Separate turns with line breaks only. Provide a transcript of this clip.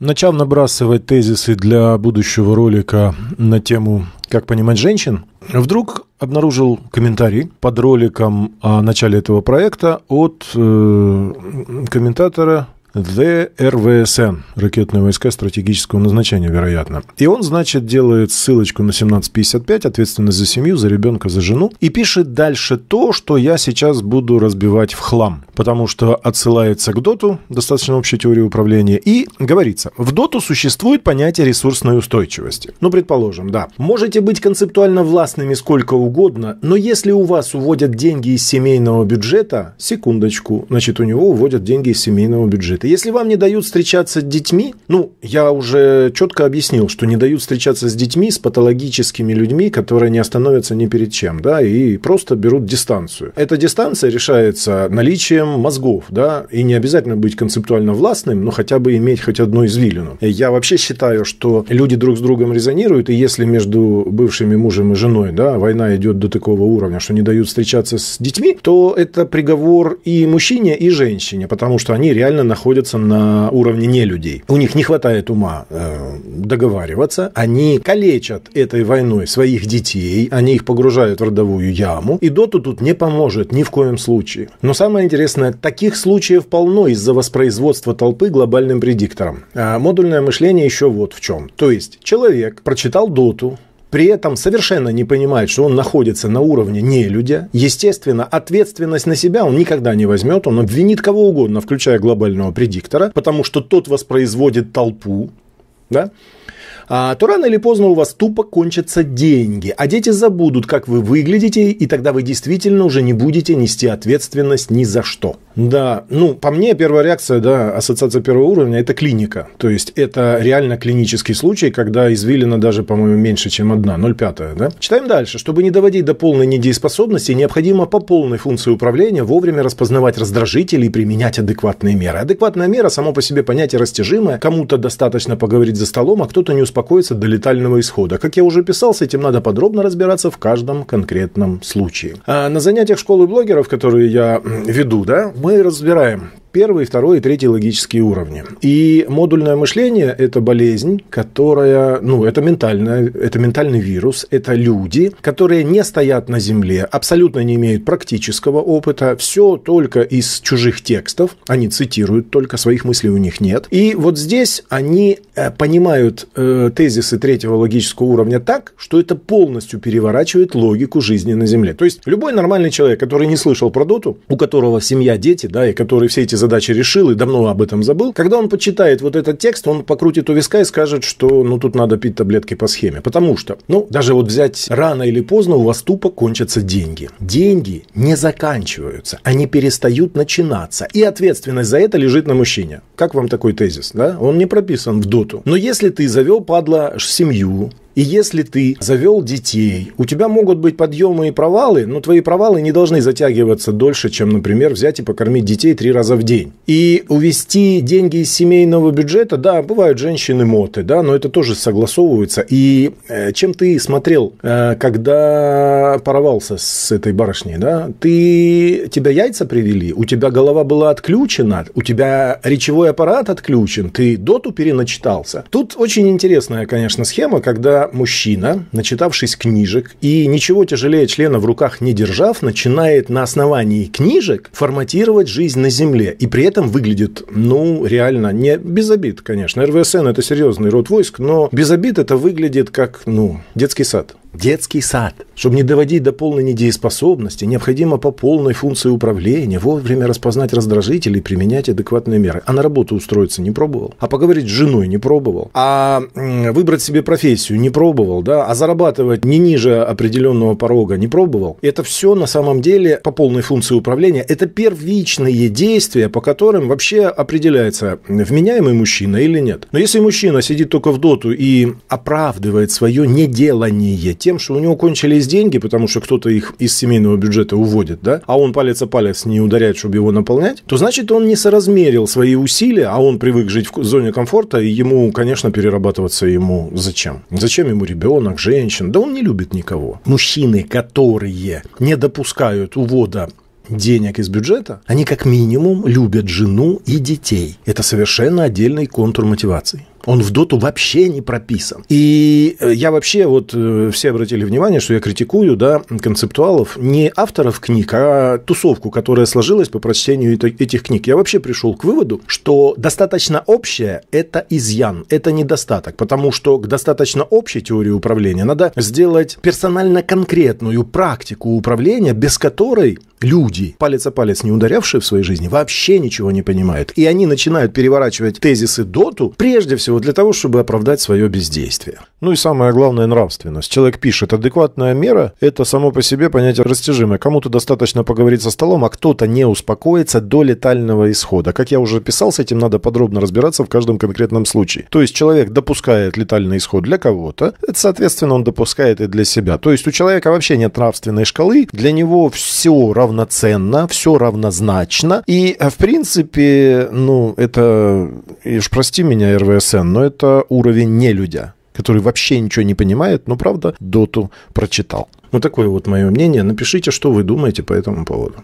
начал набрасывать тезисы для будущего ролика на тему «Как понимать женщин», вдруг обнаружил комментарий под роликом о начале этого проекта от э, комментатора ДРВСН, ракетные войска стратегического назначения, вероятно. И он, значит, делает ссылочку на 1755, ответственность за семью, за ребенка, за жену, и пишет дальше то, что я сейчас буду разбивать в хлам, потому что отсылается к доту, достаточно общей теории управления, и говорится, в доту существует понятие ресурсной устойчивости. Ну, предположим, да. Можете быть концептуально властными сколько угодно, но если у вас уводят деньги из семейного бюджета, секундочку, значит, у него уводят деньги из семейного бюджета работает. если вам не дают встречаться с детьми, ну, я уже четко объяснил, что не дают встречаться с детьми, с патологическими людьми, которые не остановятся ни перед чем, да, и просто берут дистанцию. Эта дистанция решается наличием мозгов, да, и не обязательно быть концептуально властным, но хотя бы иметь хоть одну извилину. Я вообще считаю, что люди друг с другом резонируют, и если между бывшими мужем и женой, да, война идет до такого уровня, что не дают встречаться с детьми, то это приговор и мужчине, и женщине, потому что они реально находятся находятся на уровне не людей. У них не хватает ума э, договариваться, они калечат этой войной своих детей, они их погружают в родовую яму, и доту тут не поможет ни в коем случае. Но самое интересное, таких случаев полно из-за воспроизводства толпы глобальным предиктором. А модульное мышление еще вот в чем. То есть человек прочитал доту, при этом совершенно не понимает, что он находится на уровне нелюдя. Естественно, ответственность на себя он никогда не возьмет, он обвинит кого угодно, включая глобального предиктора, потому что тот воспроизводит толпу. Да? А, то рано или поздно у вас тупо кончатся деньги, а дети забудут, как вы выглядите, и тогда вы действительно уже не будете нести ответственность ни за что. Да, ну, по мне первая реакция, да, ассоциация первого уровня – это клиника. То есть, это реально клинический случай, когда извилина даже, по-моему, меньше, чем одна, 0,5, да? Читаем дальше. Чтобы не доводить до полной недееспособности, необходимо по полной функции управления вовремя распознавать раздражители и применять адекватные меры. Адекватная мера, само по себе понятие растяжимое, кому-то достаточно поговорить за столом, а кто-то не успокоится до летального исхода. Как я уже писал, с этим надо подробно разбираться в каждом конкретном случае. А на занятиях школы блогеров, которые я веду, да, мы мы разбираем первый, второй и третий логические уровни. И модульное мышление – это болезнь, которая, ну, это ментальная, это ментальный вирус, это люди, которые не стоят на земле, абсолютно не имеют практического опыта, все только из чужих текстов, они цитируют только, своих мыслей у них нет. И вот здесь они э, понимают э, тезисы третьего логического уровня так, что это полностью переворачивает логику жизни на земле. То есть любой нормальный человек, который не слышал про доту, у которого семья, дети, да, и который все эти задачи решил и давно об этом забыл, когда он почитает вот этот текст, он покрутит у виска и скажет, что ну тут надо пить таблетки по схеме. Потому что, ну, даже вот взять рано или поздно у вас тупо кончатся деньги. Деньги не заканчиваются, они перестают начинаться. И ответственность за это лежит на мужчине. Как вам такой тезис, да? Он не прописан в доту. Но если ты завел, падла, семью, и если ты завел детей, у тебя могут быть подъемы и провалы, но твои провалы не должны затягиваться дольше, чем, например, взять и покормить детей три раза в день. И увести деньги из семейного бюджета, да, бывают женщины-моты, да, но это тоже согласовывается. И э, чем ты смотрел, э, когда порвался с этой барышней, да? Ты, тебя яйца привели, у тебя голова была отключена, у тебя речевой аппарат отключен, ты доту переначитался. Тут очень интересная, конечно, схема, когда мужчина, начитавшись книжек и ничего тяжелее члена в руках не держав, начинает на основании книжек форматировать жизнь на Земле. И при этом выглядит, ну, реально, не без обид, конечно. РВСН – это серьезный род войск, но без обид это выглядит как, ну, детский сад. Детский сад. Чтобы не доводить до полной недееспособности, необходимо по полной функции управления вовремя распознать раздражители и применять адекватные меры. А на работу устроиться не пробовал, а поговорить с женой не пробовал, а выбрать себе профессию не пробовал, да, а зарабатывать не ниже определенного порога не пробовал. Это все на самом деле по полной функции управления. Это первичные действия, по которым вообще определяется, вменяемый мужчина или нет. Но если мужчина сидит только в доту и оправдывает свое неделание тем, что у него кончились деньги, потому что кто-то их из семейного бюджета уводит, да, а он палец о палец не ударяет, чтобы его наполнять, то значит он не соразмерил свои усилия, а он привык жить в зоне комфорта, и ему, конечно, перерабатываться ему зачем? Зачем ему ребенок, женщин? Да он не любит никого. Мужчины, которые не допускают увода денег из бюджета, они как минимум любят жену и детей. Это совершенно отдельный контур мотивации. Он в доту вообще не прописан. И э, я вообще, вот э, все обратили внимание, что я критикую, да, концептуалов, не авторов книг, а тусовку, которая сложилась по прочтению этих книг. Я вообще пришел к выводу, что достаточно общая это изъян, это недостаток, потому что к достаточно общей теории управления надо сделать персонально конкретную практику управления, без которой люди, палец о палец не ударявшие в своей жизни, вообще ничего не понимают. И они начинают переворачивать тезисы доту, прежде всего для того, чтобы оправдать свое бездействие. Ну и самое главное – нравственность. Человек пишет, адекватная мера – это само по себе понятие растяжимое. Кому-то достаточно поговорить со столом, а кто-то не успокоится до летального исхода. Как я уже писал, с этим надо подробно разбираться в каждом конкретном случае. То есть человек допускает летальный исход для кого-то, это, соответственно, он допускает и для себя. То есть у человека вообще нет нравственной шкалы, для него все равно равноценно, все равнозначно. И, э, в принципе, ну, это, и уж прости меня, РВСН, но это уровень нелюдя который вообще ничего не понимает, но, правда, доту прочитал. Вот такое вот мое мнение. Напишите, что вы думаете по этому поводу.